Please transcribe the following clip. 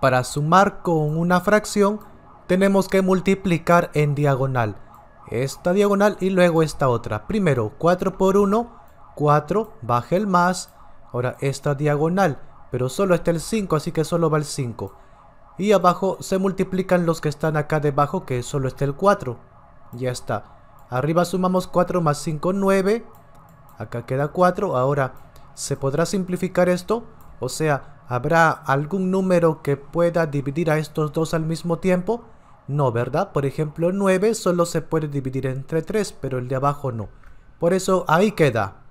Para sumar con una fracción, tenemos que multiplicar en diagonal. Esta diagonal y luego esta otra. Primero, 4 por 1, 4, baja el más. Ahora esta diagonal, pero solo está el 5, así que solo va el 5. Y abajo se multiplican los que están acá debajo, que solo está el 4. Ya está. Arriba sumamos 4 más 5, 9. Acá queda 4. Ahora, ¿se podrá simplificar esto? O sea, ¿habrá algún número que pueda dividir a estos dos al mismo tiempo? No, ¿verdad? Por ejemplo, 9 solo se puede dividir entre 3, pero el de abajo no. Por eso ahí queda.